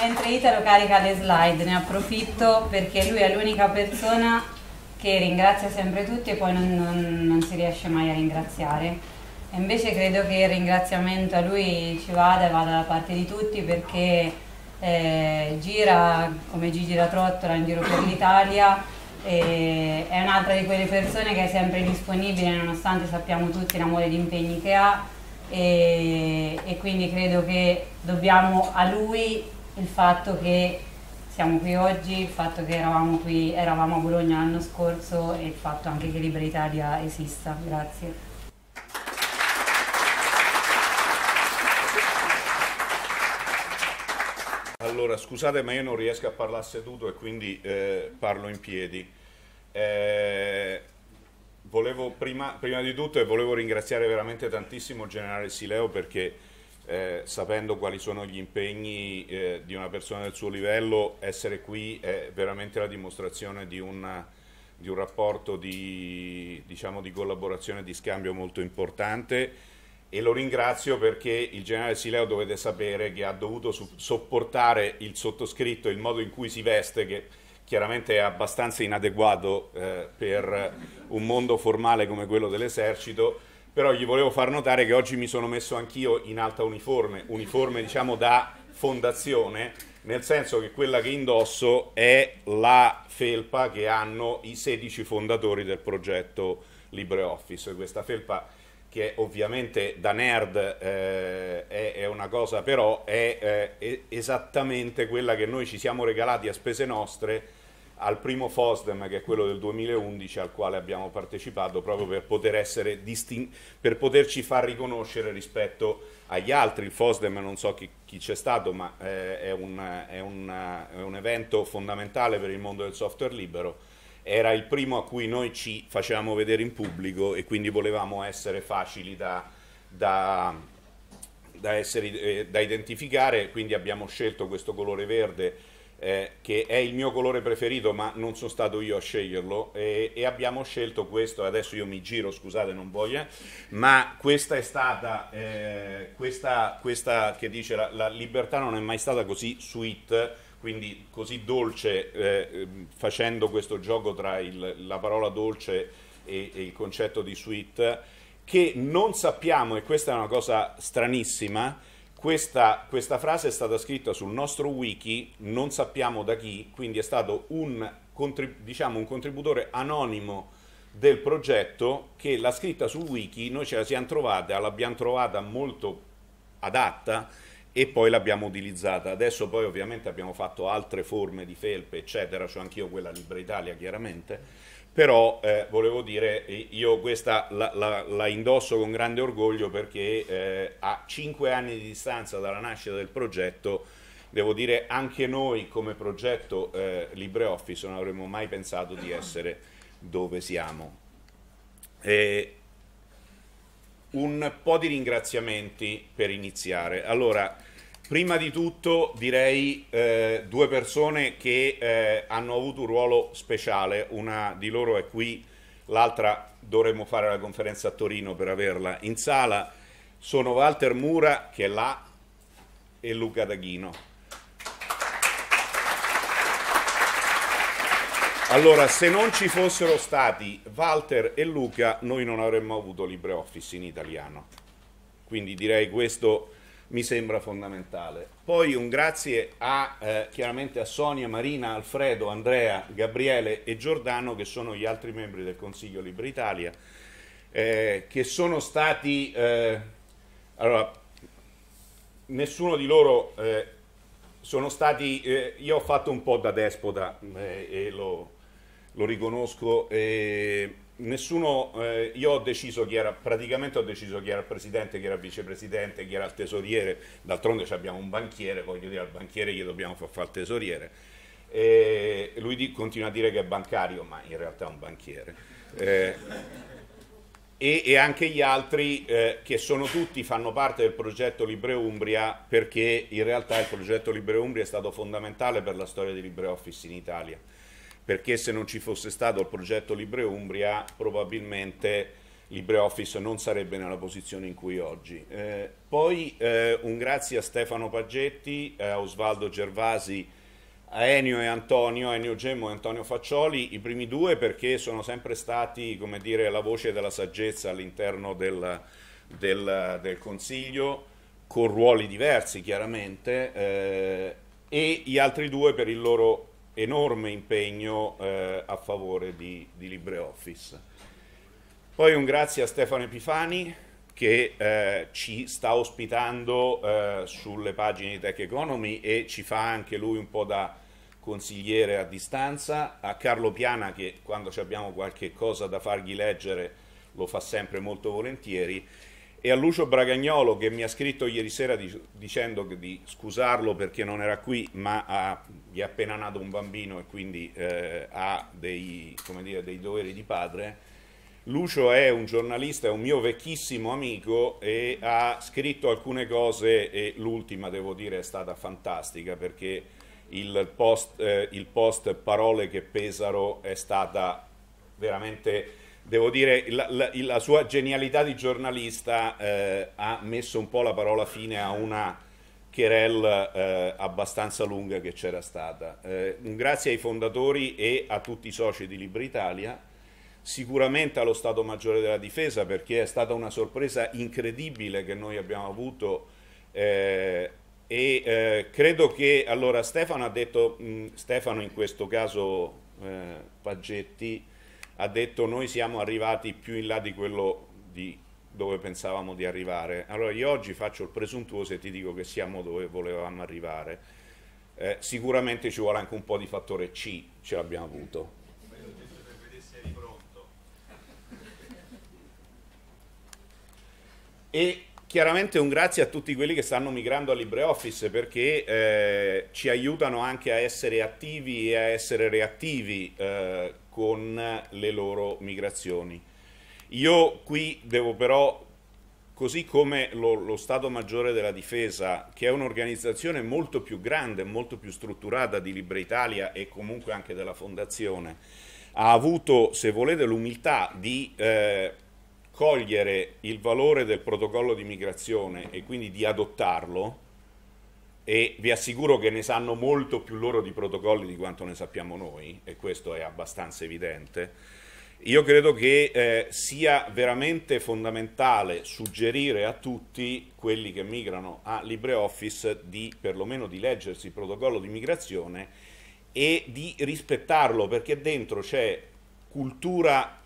Mentre Italo carica le slide, ne approfitto perché lui è l'unica persona che ringrazia sempre tutti e poi non, non, non si riesce mai a ringraziare. E invece credo che il ringraziamento a lui ci vada e vada da parte di tutti perché eh, gira come Gigi la Trottola in giro per l'Italia e è un'altra di quelle persone che è sempre disponibile nonostante sappiamo tutti l'amore di impegni che ha e, e quindi credo che dobbiamo a lui il fatto che siamo qui oggi, il fatto che eravamo qui, eravamo a Bologna l'anno scorso e il fatto anche che Libera Italia esista. Grazie. Allora, scusate ma io non riesco a parlare seduto e quindi eh, parlo in piedi. Eh, volevo prima, prima, di tutto e volevo ringraziare veramente tantissimo il generale Sileo perché eh, sapendo quali sono gli impegni eh, di una persona del suo livello, essere qui è veramente la dimostrazione di, una, di un rapporto di, diciamo, di collaborazione e di scambio molto importante e lo ringrazio perché il generale Sileo dovete sapere che ha dovuto sopportare il sottoscritto, il modo in cui si veste, che chiaramente è abbastanza inadeguato eh, per un mondo formale come quello dell'esercito però gli volevo far notare che oggi mi sono messo anch'io in alta uniforme, uniforme diciamo da fondazione, nel senso che quella che indosso è la felpa che hanno i 16 fondatori del progetto LibreOffice, questa felpa che ovviamente da nerd eh, è, è, una cosa, però è, eh, è esattamente quella che noi ci siamo regalati a spese nostre al primo FOSDEM, che è quello del 2011, al quale abbiamo partecipato proprio per, poter distin- per poterci far riconoscere rispetto agli altri. Il FOSDEM, non so chi, chi c'è stato, ma eh, è, un, è, un, è un evento fondamentale per il mondo del software libero. Era il primo a cui noi ci facevamo vedere in pubblico e quindi volevamo essere facili da, da, da, essere, eh, da identificare, quindi abbiamo scelto questo colore verde eh, che è il mio colore preferito, ma non sono stato io a sceglierlo, e, e abbiamo scelto questo, adesso io mi giro, scusate, non voglio, ma questa è stata, eh, questa, questa, che dice la, la, libertà non è mai stata così sweet, quindi così dolce, eh, facendo questo gioco tra il, la parola dolce e, e il concetto di sweet, che non sappiamo, e questa è una cosa stranissima, questa, questa, frase è stata scritta sul nostro wiki, non sappiamo da chi, quindi è stato un, contrib- diciamo, un contributore anonimo del progetto che l'ha scritta sul wiki, noi ce la siamo trovata, l'abbiamo trovata molto adatta e poi l'abbiamo utilizzata. Adesso poi ovviamente abbiamo fatto altre forme di felpe, eccetera, c'ho cioè anch'io quella Libra Italia chiaramente però eh, volevo dire, io questa la, la, la, indosso con grande orgoglio perché eh, a cinque anni di distanza dalla nascita del progetto, devo dire anche noi come progetto eh, LibreOffice non avremmo mai pensato di essere dove siamo. E un po' di ringraziamenti per iniziare. Allora, Prima di tutto direi eh, due persone che eh, hanno avuto un ruolo speciale, una di loro è qui, l'altra dovremmo fare la conferenza a Torino per averla in sala, sono Walter Mura che è là e Luca Daghino. Allora, se non ci fossero stati Walter e Luca, noi non avremmo avuto LibreOffice in italiano. Quindi direi questo mi sembra fondamentale. Poi un grazie a, eh, chiaramente a Sonia, Marina, Alfredo, Andrea, Gabriele e Giordano che sono gli altri membri del Consiglio Libri Italia eh, che sono stati... Eh, allora, nessuno di loro eh, sono stati... Eh, io ho fatto un po' da despota eh, e lo, lo riconosco nessuno, eh, io ho deciso chi era, praticamente ho deciso chi era il presidente, chi era il vicepresidente, chi era il tesoriere, d'altronde abbiamo un banchiere, voglio dire al banchiere gli dobbiamo far fare il tesoriere, e lui di, continua a dire che è bancario, ma in realtà è un banchiere. Eh, e, e, anche gli altri eh, che sono tutti fanno parte del progetto Libre Umbria perché in realtà il progetto Libre Umbria è stato fondamentale per la storia di LibreOffice in Italia perché se non ci fosse stato il progetto Libre Umbria probabilmente LibreOffice non sarebbe nella posizione in cui oggi. Eh, poi eh, un grazie a Stefano Paggetti, eh, a Osvaldo Gervasi, a Enio e Antonio, Enio Gemmo e Antonio Faccioli, i primi due perché sono sempre stati come dire, la voce della saggezza all'interno del, del, del, Consiglio, con ruoli diversi chiaramente, eh, e gli altri due per il loro enorme impegno eh, a favore di, di, LibreOffice. Poi un grazie a Stefano Epifani che eh, ci sta ospitando eh, sulle pagine di Tech Economy e ci fa anche lui un po' da consigliere a distanza, a Carlo Piana che quando abbiamo qualche cosa da fargli leggere lo fa sempre molto volentieri e a Lucio Bragagnolo che mi ha scritto ieri sera di, dicendo di scusarlo perché non era qui, ma ha, gli è appena nato un bambino e quindi eh, ha dei, dire, dei, doveri di padre. Lucio è un giornalista, è un mio vecchissimo amico e ha scritto alcune cose e l'ultima devo dire è stata fantastica perché il post, eh, il post Parole che Pesaro è stata veramente devo dire, la, la, la, sua genialità di giornalista eh, ha messo un po' la parola fine a una querel eh, abbastanza lunga che c'era stata. Eh, grazie ai fondatori e a tutti i soci di Libri Italia, sicuramente allo Stato Maggiore della Difesa perché è stata una sorpresa incredibile che noi abbiamo avuto eh, e eh, credo che allora Stefano ha detto, mh, Stefano in questo caso eh, Pagetti, ha detto noi siamo arrivati più in là di quello di dove pensavamo di arrivare. Allora io oggi faccio il presuntuoso e ti dico che siamo dove volevamo arrivare. Eh, sicuramente ci vuole anche un po' di fattore C, ce l'abbiamo avuto. E chiaramente un grazie a tutti quelli che stanno migrando a LibreOffice perché eh, ci aiutano anche a essere attivi e a essere reattivi. Eh, con le loro migrazioni. Io qui devo però, così come lo, lo Stato Maggiore della Difesa, che è un'organizzazione molto più grande, molto più strutturata di Libera Italia e comunque anche della Fondazione, ha avuto, se volete, l'umiltà di eh, cogliere il valore del protocollo di migrazione e quindi di adottarlo, e vi assicuro che ne sanno molto più loro di protocolli di quanto ne sappiamo noi, e questo è abbastanza evidente. Io credo che eh, sia veramente fondamentale suggerire a tutti quelli che migrano a LibreOffice di perlomeno di leggersi il protocollo di migrazione e di rispettarlo perché dentro c'è cultura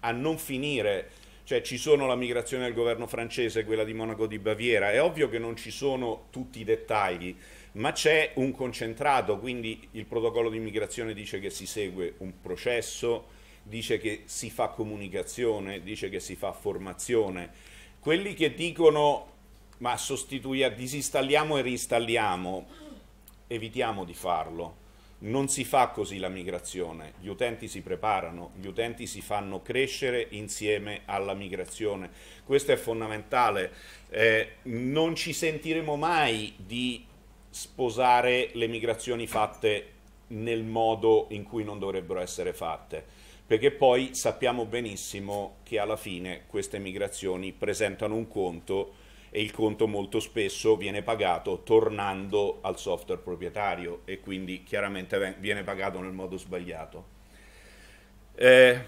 a non finire cioè ci sono la migrazione del governo francese e quella di Monaco di Baviera, è ovvio che non ci sono tutti i dettagli, ma c'è un concentrato, quindi il protocollo di migrazione dice che si segue un processo, dice che si fa comunicazione, dice che si fa formazione. Quelli che dicono ma sostituiamo, disinstalliamo e reinstalliamo, evitiamo di farlo non si fa così la migrazione, gli utenti si preparano, gli utenti si fanno crescere insieme alla migrazione. Questo è fondamentale. Eh, non ci sentiremo mai di sposare le migrazioni fatte nel modo in cui non dovrebbero essere fatte, perché poi sappiamo benissimo che alla fine queste migrazioni presentano un conto e il conto molto spesso viene pagato tornando al software proprietario e quindi chiaramente viene pagato nel modo sbagliato. Eh,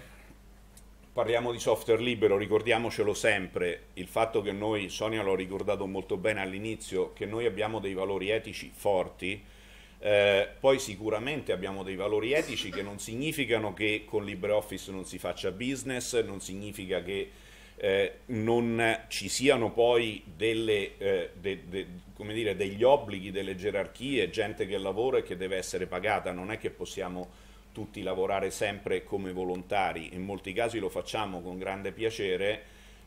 parliamo di software libero, ricordiamocelo sempre, il fatto che noi, Sonia l'ho ricordato molto bene all'inizio, che noi abbiamo dei valori etici forti, eh, poi sicuramente abbiamo dei valori etici che non significano che con LibreOffice non si faccia business, non significa che eh, non ci siano poi delle, eh, de, de, dire, degli obblighi, delle gerarchie, gente che lavora e che deve essere pagata, non è che possiamo tutti lavorare sempre come volontari, in molti casi lo facciamo con grande piacere,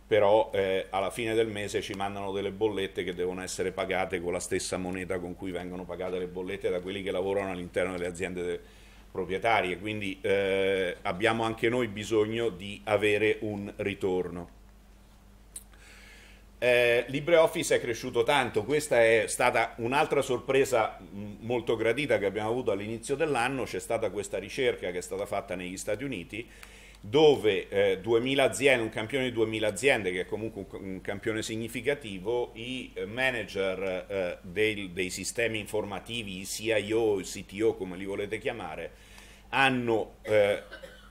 però eh, alla fine del mese ci mandano delle bollette che devono essere pagate con la stessa moneta con cui vengono pagate le bollette da quelli che lavorano all'interno delle aziende de proprietarie, quindi eh, abbiamo anche noi bisogno di avere un ritorno. Eh, LibreOffice è cresciuto tanto, questa è stata un'altra sorpresa mm, molto gradita che abbiamo avuto all'inizio dell'anno, c'è stata questa ricerca che è stata fatta negli Stati Uniti dove eh, 2000 aziende, un campione di 2000 aziende che è comunque un, un campione significativo, i manager eh, dei, dei sistemi informativi, i CIO, i CTO come li volete chiamare, hanno eh,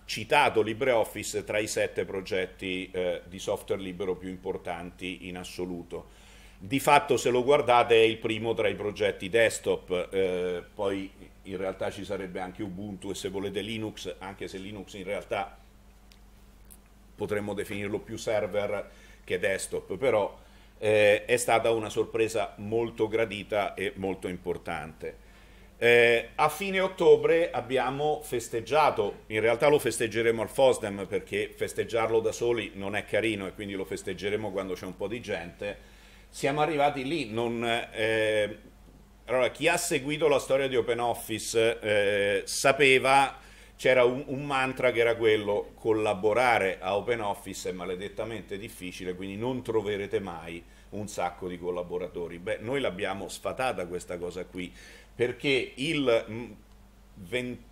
citato LibreOffice tra i sette progetti eh, di software libero più importanti in assoluto. Di fatto se lo guardate è il primo tra i progetti desktop, eh, poi in realtà ci sarebbe anche Ubuntu e se volete Linux, anche se Linux in realtà potremmo definirlo più server che desktop, però eh, è stata una sorpresa molto gradita e molto importante. Eh, a fine ottobre abbiamo festeggiato, in realtà lo festeggeremo al Fosdem perché festeggiarlo da soli non è carino e quindi lo festeggeremo quando c'è un po' di gente. Siamo arrivati lì, non, eh, allora, chi ha seguito la storia di Open Office eh, sapeva c'era un, un mantra che era quello collaborare a Open Office è maledettamente difficile, quindi non troverete mai un sacco di collaboratori. Beh, noi l'abbiamo sfatata questa cosa qui perché il 28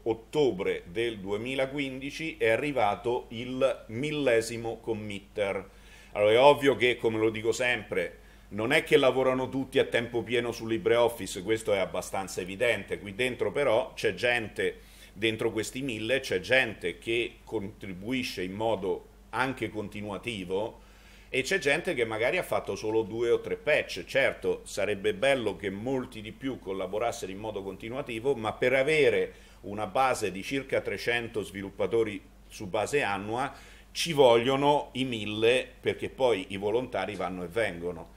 mm, ottobre del 2015 è arrivato il millesimo committer. Allora è ovvio che, come lo dico sempre, non è che lavorano tutti a tempo pieno su LibreOffice, questo è abbastanza evidente, qui dentro però c'è gente, dentro questi mille c'è gente che contribuisce in modo anche continuativo, e c'è gente che magari ha fatto solo due o tre patch. Certo, sarebbe bello che molti di più collaborassero in modo continuativo, ma per avere una base di circa 300 sviluppatori su base annua ci vogliono i mille perché poi i volontari vanno e vengono.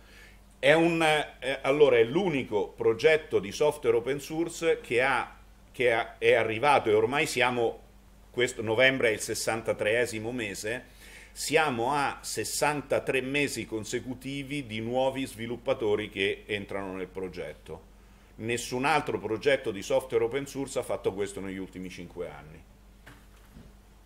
È, un, eh, allora, è l'unico progetto di software open source che, ha, che ha, è arrivato e ormai siamo, questo novembre è il 63esimo mese, siamo a 63 mesi consecutivi di nuovi sviluppatori che entrano nel progetto. Nessun altro progetto di software open source ha fatto questo negli ultimi 5 anni.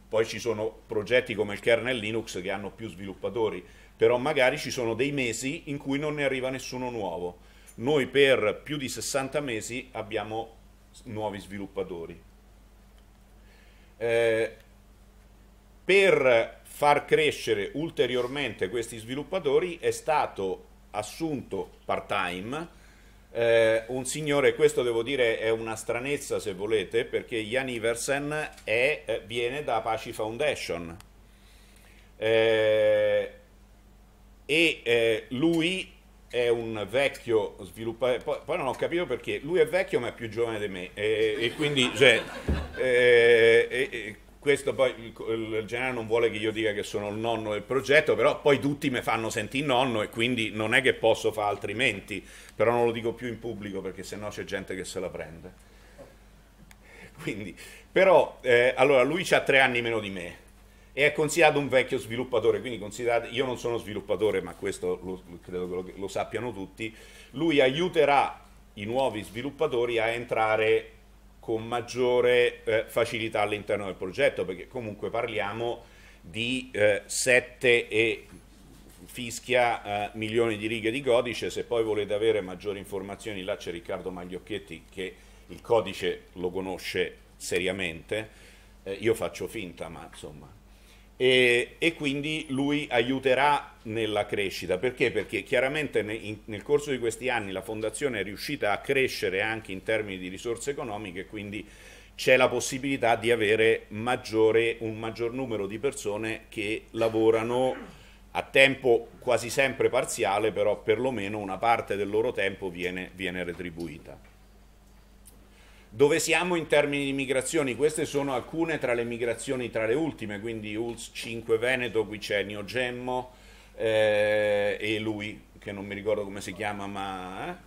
Poi ci sono progetti come il kernel Linux che hanno più sviluppatori, però magari ci sono dei mesi in cui non ne arriva nessuno nuovo. Noi per più di 60 mesi abbiamo nuovi sviluppatori. Eh, per far crescere ulteriormente questi sviluppatori è stato assunto part time eh, un signore, questo devo dire è una stranezza se volete, perché Jan Iversen è, eh, viene da Apache Foundation eh, e eh, lui è un vecchio sviluppatore, poi, poi, non ho capito perché, lui è vecchio ma è più giovane di me e, eh, e quindi cioè, eh, questo poi il, il, generale non vuole che io dica che sono il nonno del progetto, però poi tutti mi fanno sentire nonno e quindi non è che posso fare altrimenti, però non lo dico più in pubblico perché sennò c'è gente che se la prende. Quindi, però, eh, allora lui ha tre anni meno di me e è considerato un vecchio sviluppatore, quindi considerate, io non sono sviluppatore, ma questo lo, credo che lo, lo sappiano tutti, lui aiuterà i nuovi sviluppatori a entrare con maggiore eh, facilità all'interno del progetto, perché comunque parliamo di eh, 7 e fischia eh, milioni di righe di codice, se poi volete avere maggiori informazioni là c'è Riccardo Magliocchetti che il codice lo conosce seriamente, eh, io faccio finta ma insomma e, e, quindi lui aiuterà nella crescita. Perché? Perché chiaramente ne, in, nel corso di questi anni la fondazione è riuscita a crescere anche in termini di risorse economiche, quindi c'è la possibilità di avere maggiore, un maggior numero di persone che lavorano a tempo quasi sempre parziale, però perlomeno una parte del loro tempo viene, viene retribuita. Dove siamo in termini di migrazioni? Queste sono alcune tra le migrazioni tra le ultime, quindi ULS 5 Veneto, qui c'è Nio Gemmo eh, e lui, che non mi ricordo come si chiama, ma...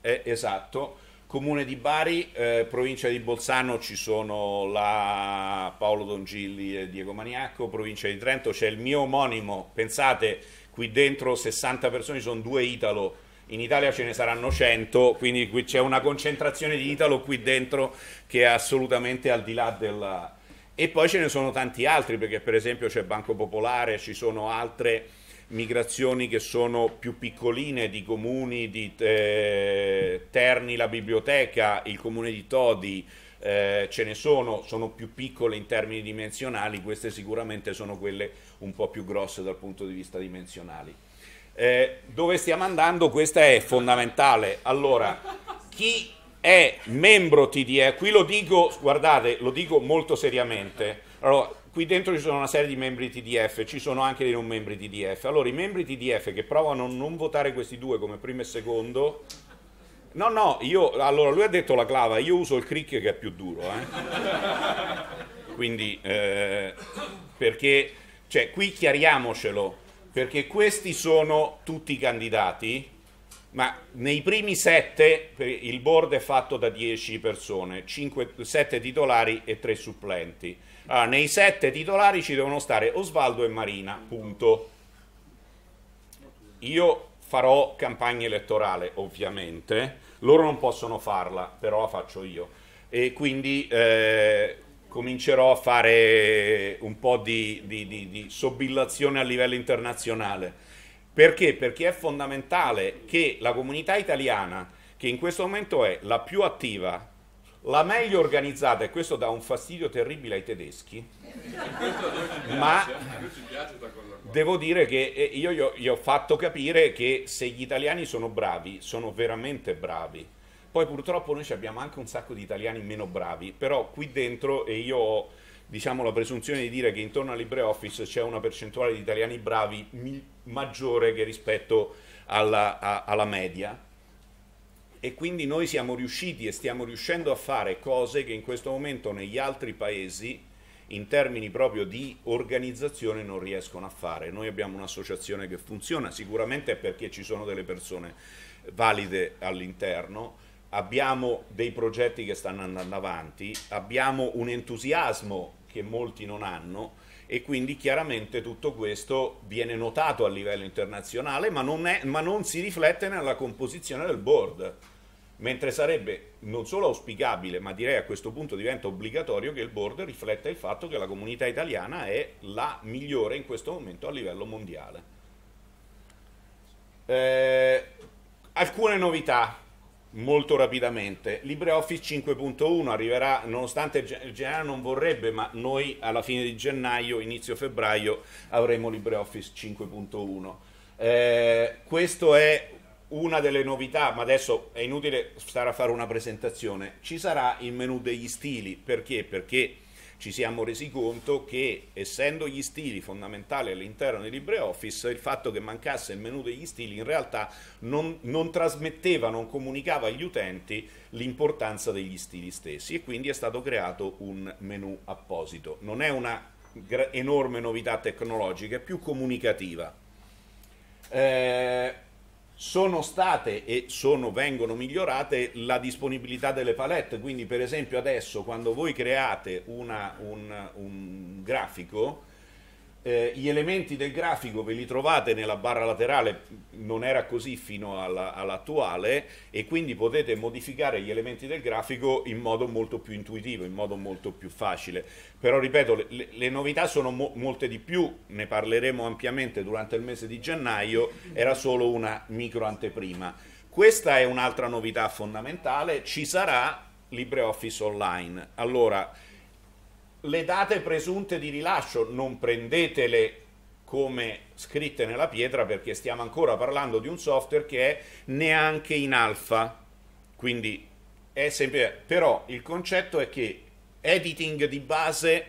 Eh? Eh, esatto. Comune di Bari, eh, provincia di Bolzano ci sono la Paolo Dongilli e Diego Maniacco, provincia di Trento c'è il mio omonimo, pensate qui dentro 60 persone, ci sono due Italo in Italia ce ne saranno 100, quindi qui c'è una concentrazione di Italo qui dentro che è assolutamente al di là della... E poi ce ne sono tanti altri, perché per esempio c'è Banco Popolare, ci sono altre migrazioni che sono più piccoline di comuni di eh, Terni, la biblioteca, il comune di Todi, eh, ce ne sono, sono più piccole in termini dimensionali, queste sicuramente sono quelle un po' più grosse dal punto di vista dimensionali eh, dove stiamo andando questa è fondamentale. Allora, chi è membro TDE, qui lo dico, guardate, lo dico molto seriamente. Allora, qui dentro ci sono una serie di membri TDF, ci sono anche dei non membri TDF. Allora, i membri TDF che provano a non votare questi due come primo e secondo. No, no, io allora lui ha detto la clava, io uso il crick che è più duro, eh. Quindi eh, perché cioè qui chiariamocelo, perché questi sono tutti i candidati, ma nei primi sette il board è fatto da dieci persone, 5, 7 titolari e tre supplenti. Allora, ah, nei sette titolari ci devono stare Osvaldo e Marina, punto. Io farò campagna elettorale, ovviamente, loro non possono farla, però la faccio io. E quindi eh, comincerò a fare un po' di, di, di, di sobillazione a livello internazionale. Perché? Perché è fondamentale che la comunità italiana, che in questo momento è la più attiva, la meglio organizzata, e questo dà un fastidio terribile ai tedeschi, ma devo dire che eh, io gli ho fatto capire che se gli italiani sono bravi, sono veramente bravi poi purtroppo noi abbiamo anche un sacco di italiani meno bravi, però qui dentro, e io ho diciamo, la presunzione di dire che intorno a LibreOffice c'è una percentuale di italiani bravi mi- maggiore che rispetto alla, a- alla media, e quindi noi siamo riusciti e stiamo riuscendo a fare cose che in questo momento negli altri paesi in termini proprio di organizzazione non riescono a fare. Noi abbiamo un'associazione che funziona, sicuramente è perché ci sono delle persone valide all'interno, abbiamo dei progetti che stanno andando avanti, abbiamo un entusiasmo che molti non hanno e quindi chiaramente tutto questo viene notato a livello internazionale ma non, è, ma non si riflette nella composizione del board mentre sarebbe non solo auspicabile, ma direi a questo punto diventa obbligatorio che il board rifletta il fatto che la comunità italiana è la migliore in questo momento a livello mondiale. Eh, alcune novità molto rapidamente. LibreOffice 5.1 arriverà, nonostante il generale non vorrebbe, ma noi alla fine di gennaio, inizio febbraio, avremo LibreOffice 5.1. Eh, questo è una delle novità, ma adesso è inutile stare a fare una presentazione. Ci sarà il menu degli stili, perché? Perché ci siamo resi conto che essendo gli stili fondamentali all'interno di LibreOffice, il fatto che mancasse il menu degli stili in realtà non, non, trasmetteva, non comunicava agli utenti l'importanza degli stili stessi e quindi è stato creato un menu apposito. Non è una enorme novità tecnologica, è più comunicativa. Eh, sono state e sono, vengono migliorate la disponibilità delle palette, quindi per esempio adesso quando voi create una, un, un grafico, eh, gli elementi del grafico ve li trovate nella barra laterale, non era così fino alla, all'attuale e quindi potete modificare gli elementi del grafico in modo molto più intuitivo, in modo molto più facile. Però ripeto, le, le novità sono mo- molte di più, ne parleremo ampiamente durante il mese di gennaio, era solo una micro anteprima. Questa è un'altra novità fondamentale, ci sarà LibreOffice Online. Allora, le date presunte di rilascio non prendetele come scritte nella pietra perché stiamo ancora parlando di un software che è neanche in alfa. Quindi è sempre però il concetto è che editing di base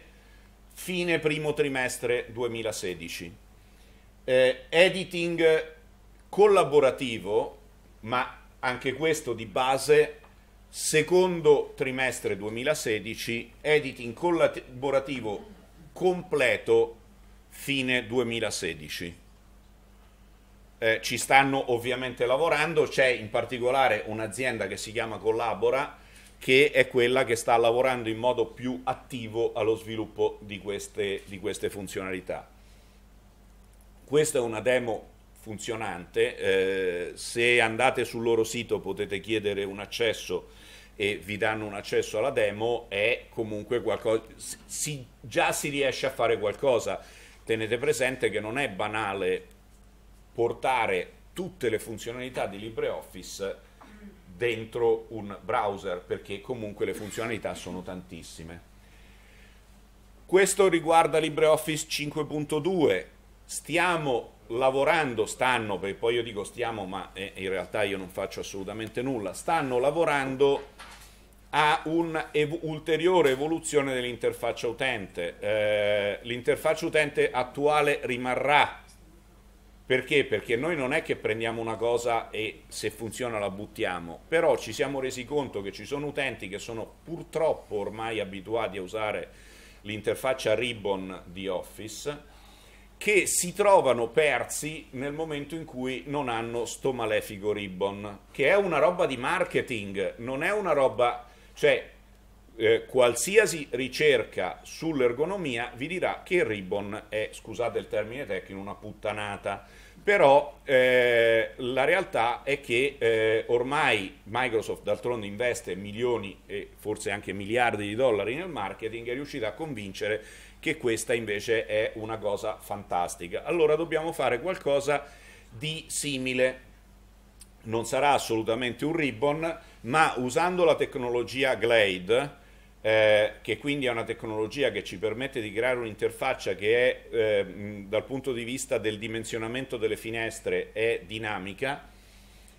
fine primo trimestre 2016. Eh, editing collaborativo, ma anche questo di base secondo trimestre 2016, editing collaborativo completo fine 2016. Eh, ci stanno ovviamente lavorando, c'è in particolare un'azienda che si chiama Collabora che è quella che sta lavorando in modo più attivo allo sviluppo di queste, di queste funzionalità. Questa è una demo funzionante, eh, se andate sul loro sito potete chiedere un accesso e vi danno un accesso alla demo è comunque qualcosa, si, già si riesce a fare qualcosa. Tenete presente che non è banale portare tutte le funzionalità di LibreOffice dentro un browser perché comunque le funzionalità sono tantissime. Questo riguarda LibreOffice 5.2. Stiamo lavorando, stanno, perché poi io dico stiamo, ma eh, in realtà io non faccio assolutamente nulla, stanno lavorando a un'ulteriore ev- evoluzione dell'interfaccia utente. Eh, l'interfaccia utente attuale rimarrà. Perché? Perché noi non è che prendiamo una cosa e se funziona la buttiamo, però ci siamo resi conto che ci sono utenti che sono purtroppo ormai abituati a usare l'interfaccia ribbon di Office che si trovano persi nel momento in cui non hanno sto malefico ribbon, che è una roba di marketing, non è una roba, cioè eh, qualsiasi ricerca sull'ergonomia vi dirà che il ribbon è, scusate il termine tecnico, una puttanata però eh, la realtà è che eh, ormai Microsoft d'altronde investe milioni e forse anche miliardi di dollari nel marketing, è riuscita a convincere che questa invece è una cosa fantastica. Allora dobbiamo fare qualcosa di simile. Non sarà assolutamente un ribbon, ma usando la tecnologia Glade, eh, che quindi è una tecnologia che ci permette di creare un'interfaccia che è, eh, dal punto di vista del dimensionamento delle finestre, è dinamica,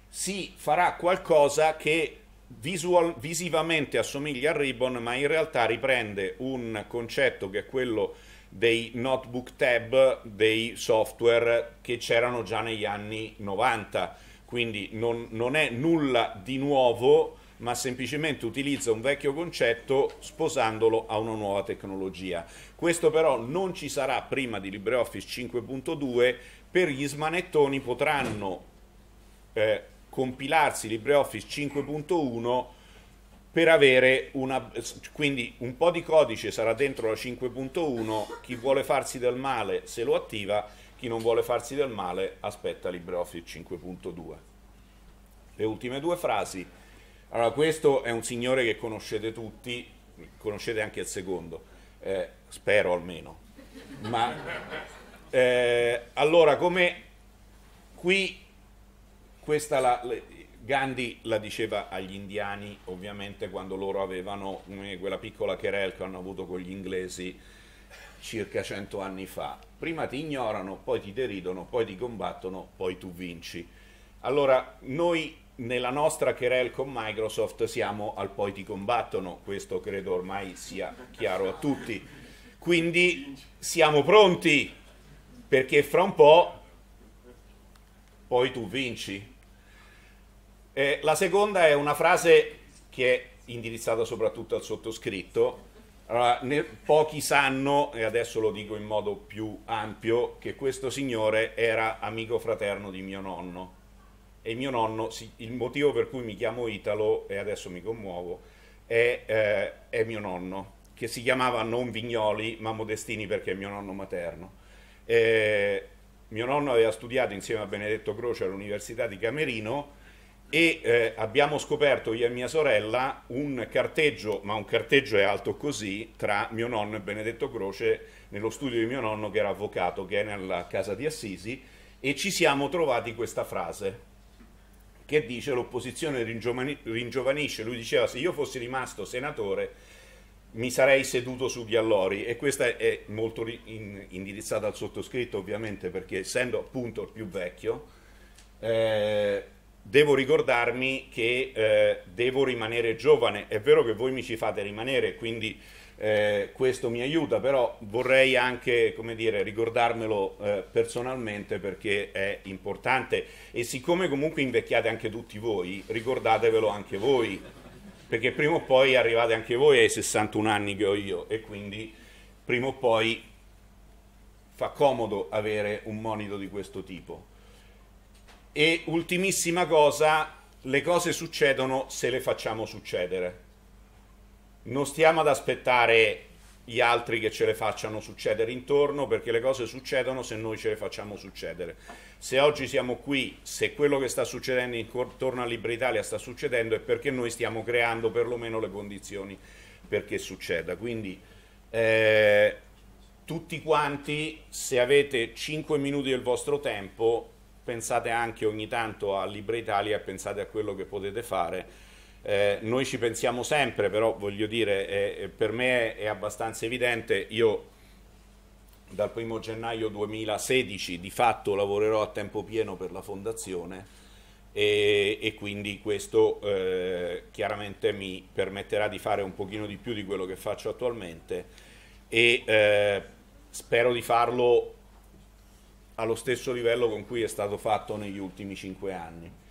si farà qualcosa che visual, visivamente assomiglia al ribbon, ma in realtà riprende un concetto che è quello dei notebook tab, dei software che c'erano già negli anni 90. Quindi non, non è nulla di nuovo ma semplicemente utilizza un vecchio concetto sposandolo a una nuova tecnologia. Questo però non ci sarà prima di LibreOffice 5.2, per gli smanettoni potranno eh, compilarsi LibreOffice 5.1 per avere una quindi un po' di codice sarà dentro la 5.1 chi vuole farsi del male se lo attiva chi non vuole farsi del male aspetta LibreOffice 5.2 le ultime due frasi allora, questo è un signore che conoscete tutti, conoscete anche il secondo, eh, spero almeno. Ma eh, allora, come qui questa la, Gandhi la diceva agli indiani, ovviamente, quando loro avevano eh, quella piccola querel che hanno avuto con gli inglesi circa cento anni fa. Prima ti ignorano, poi ti deridono, poi ti combattono, poi tu vinci. Allora, noi nella nostra querel con Microsoft siamo al poi ti combattono, questo credo ormai sia chiaro a tutti. Quindi siamo pronti, perché fra un po' poi tu vinci. Eh, la seconda è una frase che è indirizzata soprattutto al sottoscritto. Allora, ne, pochi sanno, e adesso lo dico in modo più ampio, che questo signore era amico fraterno di mio nonno e mio nonno, il motivo per cui mi chiamo Italo, e adesso mi commuovo, è, eh, è mio nonno, che si chiamava non Vignoli, ma Modestini perché è mio nonno materno. Eh, mio nonno aveva studiato insieme a Benedetto Croce all'Università di Camerino e eh, abbiamo scoperto io e mia sorella un carteggio, ma un carteggio è alto così, tra mio nonno e Benedetto Croce nello studio di mio nonno che era avvocato, che è nella casa di Assisi, e ci siamo trovati questa frase, che dice l'opposizione ringiovanisce, lui diceva se io fossi rimasto senatore mi sarei seduto sugli Allori e questa è molto in, indirizzata al sottoscritto ovviamente perché essendo appunto il più vecchio eh, devo ricordarmi che eh, devo rimanere giovane, è vero che voi mi ci fate rimanere quindi eh, questo mi aiuta, però vorrei anche come dire, ricordarmelo eh, personalmente perché è importante e siccome comunque invecchiate anche tutti voi, ricordatevelo anche voi, perché prima o poi arrivate anche voi ai 61 anni che ho io e quindi prima o poi fa comodo avere un monito di questo tipo. E ultimissima cosa, le cose succedono se le facciamo succedere non stiamo ad aspettare gli altri che ce le facciano succedere intorno perché le cose succedono se noi ce le facciamo succedere. Se oggi siamo qui, se quello che sta succedendo intorno a Libra Italia sta succedendo è perché noi stiamo creando perlomeno le condizioni perché succeda. Quindi eh, tutti quanti, se avete 5 minuti del vostro tempo, pensate anche ogni tanto a Libra Italia, pensate a quello che potete fare eh, noi ci pensiamo sempre, però voglio dire, eh, per me è abbastanza evidente, io dal 1 gennaio 2016 di fatto lavorerò a tempo pieno per la fondazione e, e quindi questo eh, chiaramente mi permetterà di fare un pochino di più di quello che faccio attualmente e eh, spero di farlo allo stesso livello con cui è stato fatto negli ultimi cinque anni.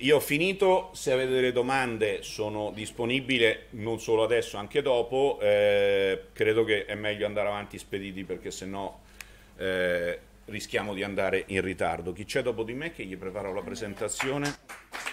Io ho finito, se avete delle domande sono disponibile non solo adesso, anche dopo. Eh, credo che è meglio andare avanti spediti perché sennò eh, rischiamo di andare in ritardo. Chi c'è dopo di me che gli preparo la presentazione?